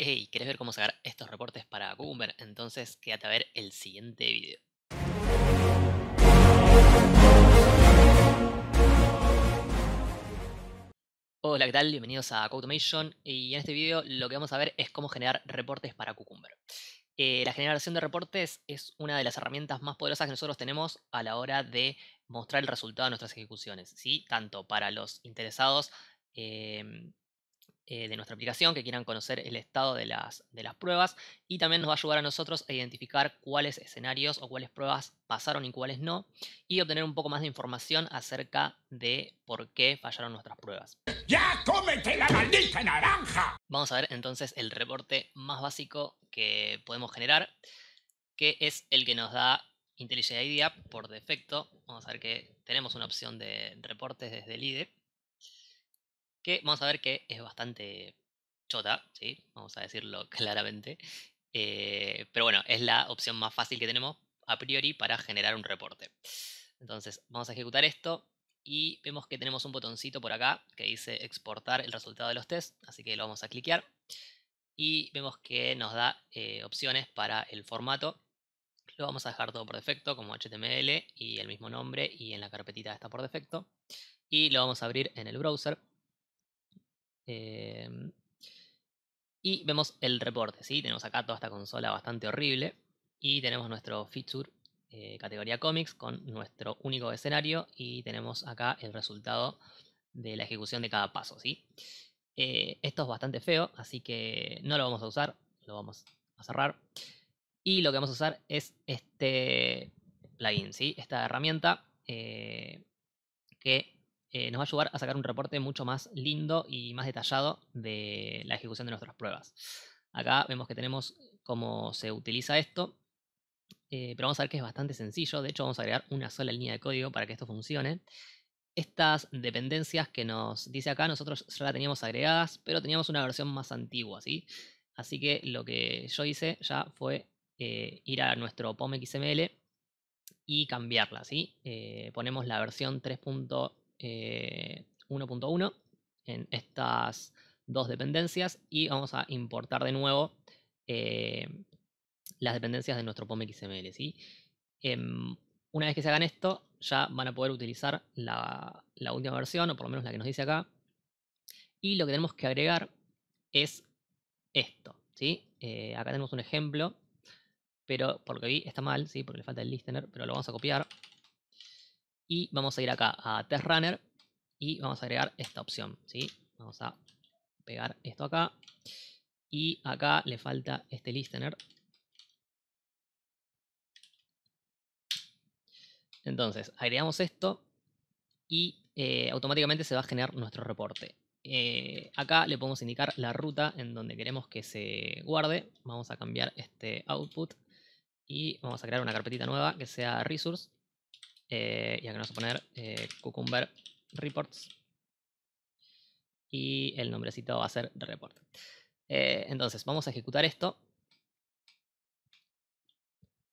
Hey, ¿querés ver cómo sacar estos reportes para Cucumber? Entonces quédate a ver el siguiente video. Hola, ¿qué tal? Bienvenidos a Automation y en este video lo que vamos a ver es cómo generar reportes para Cucumber. Eh, la generación de reportes es una de las herramientas más poderosas que nosotros tenemos a la hora de mostrar el resultado de nuestras ejecuciones, ¿sí? tanto para los interesados em, eh, de nuestra aplicación, que quieran conocer el estado de las, de las pruebas y también nos va a ayudar a nosotros a identificar cuáles escenarios o cuáles pruebas pasaron y cuáles no y obtener un poco más de información acerca de por qué fallaron nuestras pruebas. ¡Ya cómete la maldita naranja! Vamos a ver entonces el reporte más básico que podemos generar, que es el que nos da IntelliJ IDEA por defecto. Vamos a ver que tenemos una opción de reportes desde el IDE que vamos a ver que es bastante chota, ¿sí? vamos a decirlo claramente. Eh, pero bueno, es la opción más fácil que tenemos a priori para generar un reporte. Entonces, vamos a ejecutar esto y vemos que tenemos un botoncito por acá que dice exportar el resultado de los tests, así que lo vamos a cliquear. Y vemos que nos da eh, opciones para el formato. Lo vamos a dejar todo por defecto como HTML y el mismo nombre y en la carpetita está por defecto. Y lo vamos a abrir en el browser. Em, y vemos el reporte, ¿sí? Tenemos acá toda esta consola bastante horrible. Y tenemos nuestro feature, eh, categoría cómics, con nuestro único escenario. Y tenemos acá el resultado de la ejecución de cada paso, ¿sí? Eh, esto es bastante feo, así que no lo vamos a usar. Lo vamos a cerrar. Y lo que vamos a usar es este plugin, ¿sí? Esta herramienta eh, que eh, nos va a ayudar a sacar un reporte mucho más lindo y más detallado de la ejecución de nuestras pruebas. Acá vemos que tenemos cómo se utiliza esto, eh, pero vamos a ver que es bastante sencillo. De hecho, vamos a agregar una sola línea de código para que esto funcione. Estas dependencias que nos dice acá, nosotros ya las teníamos agregadas, pero teníamos una versión más antigua, ¿sí? Así que lo que yo hice ya fue eh, ir a nuestro POMXML y cambiarla, ¿sí? ponemos la versión 3. 1.1 eh, en estas dos dependencias y vamos a importar de nuevo eh, las dependencias de nuestro POM XML. Em, una vez que se hagan esto, ya van a poder utilizar la, última versión, o por lo menos la que nos dice acá. Y lo que tenemos que agregar es esto. ¿sí? Eh, acá tenemos un ejemplo, pero porque vi está mal, ¿sí? porque le falta el listener, pero lo vamos a copiar y vamos a ir acá a Test Runner y vamos a agregar esta opción, ¿sí? Vamos a pegar esto acá. Y acá le falta este listener. Entonces, agregamos esto y eh, automáticamente se va a generar nuestro reporte. Eh, acá le podemos indicar la ruta en donde queremos que se guarde. Vamos a cambiar este output y vamos a crear una carpetita nueva que sea resource. Eh, y acá vamos a poner eh, Cucumber Reports. Y el nombrecito va a ser Report. Eh, entonces, vamos a ejecutar esto.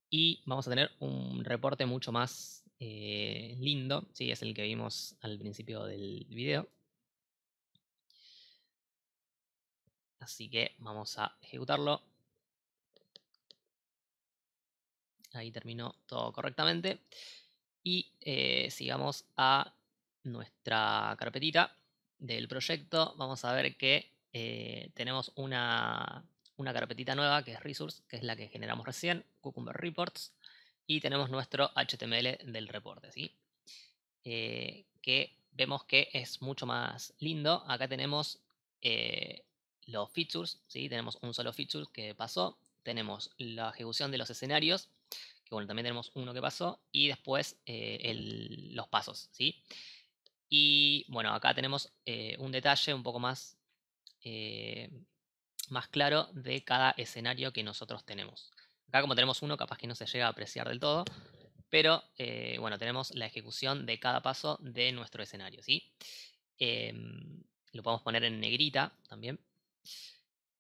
Y vamos a tener un reporte mucho más eh, lindo. Sí, es el que vimos al principio del video. Así que vamos a ejecutarlo. Ahí terminó todo correctamente. Y si eh, sigamos a nuestra carpetita del proyecto. Vamos a ver que eh, tenemos una, una carpetita nueva que es Resource, que es la que generamos recién, Cucumber Reports. Y tenemos nuestro HTML del reporte, ¿sí? Eh, que vemos que es mucho más lindo. Acá tenemos los features, ¿sí? tenemos un solo feature que pasó, tenemos la ejecución de los escenarios que bueno, también tenemos uno que pasó, y después eh, los pasos, ¿sí? Y bueno, acá tenemos eh, un detalle un poco más, eh, más claro de cada escenario que nosotros tenemos. Acá como tenemos uno, capaz que no se llega a apreciar del todo, pero bueno, tenemos la ejecución de cada paso de nuestro escenario, ¿sí? Em, lo podemos poner en negrita también.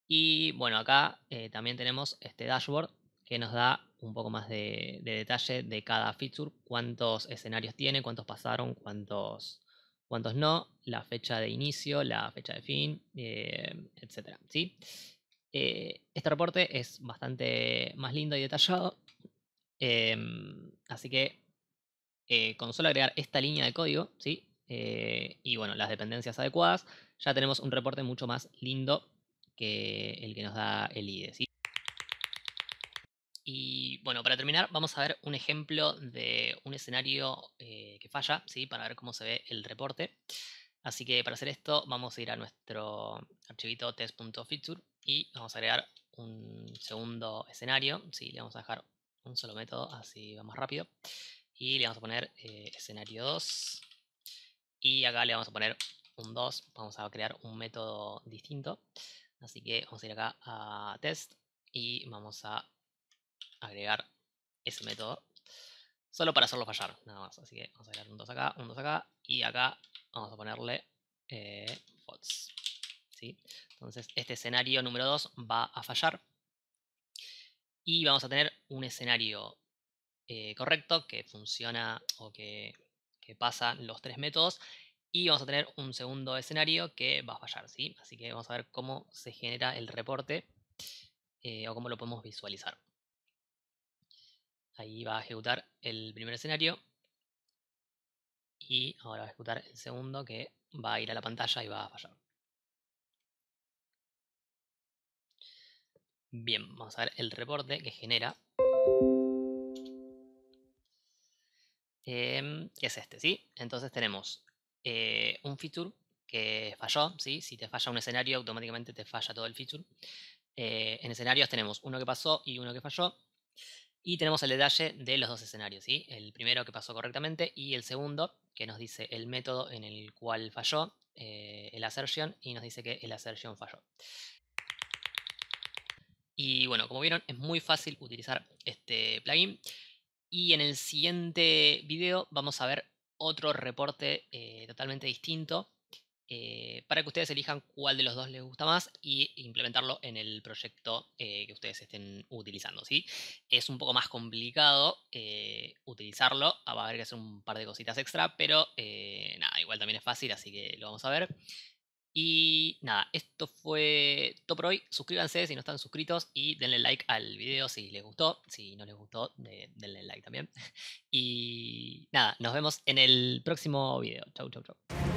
Y bueno, acá también tenemos este dashboard que nos da un poco más de, detalle de cada feature, cuántos escenarios tiene, cuántos pasaron, cuántos, no, la fecha de inicio, la fecha de fin, eh, etc. ¿sí? Eh, este reporte es bastante más lindo y detallado, em, así que eh, con solo agregar esta línea de código ¿sí? y bueno, las dependencias adecuadas, ya tenemos un reporte mucho más lindo que el que nos da el IDE. ¿sí? Y bueno, para terminar, vamos a ver un ejemplo de un escenario eh, que falla, ¿sí? para ver cómo se ve el reporte. Así que para hacer esto, vamos a ir a nuestro archivito test.feature y vamos a crear un segundo escenario. ¿sí? Le vamos a dejar un solo método, así va más rápido. Y le vamos a poner eh, escenario 2. Y acá le vamos a poner un 2. Vamos a crear un método distinto. Así que vamos a ir acá a test y vamos a agregar ese método. Solo para hacerlo fallar, nada más. Así que vamos a agregar un 2 acá, un 2 acá. Y acá vamos a ponerle eh, bots. Entonces este escenario número 2 va a fallar. Y vamos a tener un escenario eh, correcto que funciona o que, que pasa los tres métodos. Y vamos a tener un segundo escenario que va a fallar, ¿sí? Así que vamos a ver cómo se genera el reporte eh, o cómo lo podemos visualizar. Ahí va a ejecutar el primer escenario. Y ahora va a ejecutar el segundo que va a ir a la pantalla y va a fallar. Bien, vamos a ver el reporte que genera. Eh, es este, ¿sí? Entonces tenemos eh, un feature que falló, ¿sí? Si te falla un escenario, automáticamente te falla todo el feature. Eh, en escenarios tenemos uno que pasó y uno que falló. Y tenemos el detalle de los dos escenarios, ¿sí? el primero que pasó correctamente y el segundo que nos dice el método en el cual falló eh, el assertion y nos dice que el assertion falló. Y bueno, como vieron es muy fácil utilizar este plugin y en el siguiente video vamos a ver otro reporte eh, totalmente distinto eh, para que ustedes elijan cuál de los dos les gusta más y implementarlo en el proyecto eh, que ustedes estén utilizando. ¿sí? Es un poco más complicado eh, utilizarlo, va a haber que hacer un par de cositas extra, pero nada, igual también es fácil, así que lo vamos a ver. Y nada, esto fue todo por hoy. Suscríbanse si no están suscritos y denle like al video si les gustó. Si no les gustó, denle like también. Y nada, nos vemos en el próximo video. Chau, chau, chau.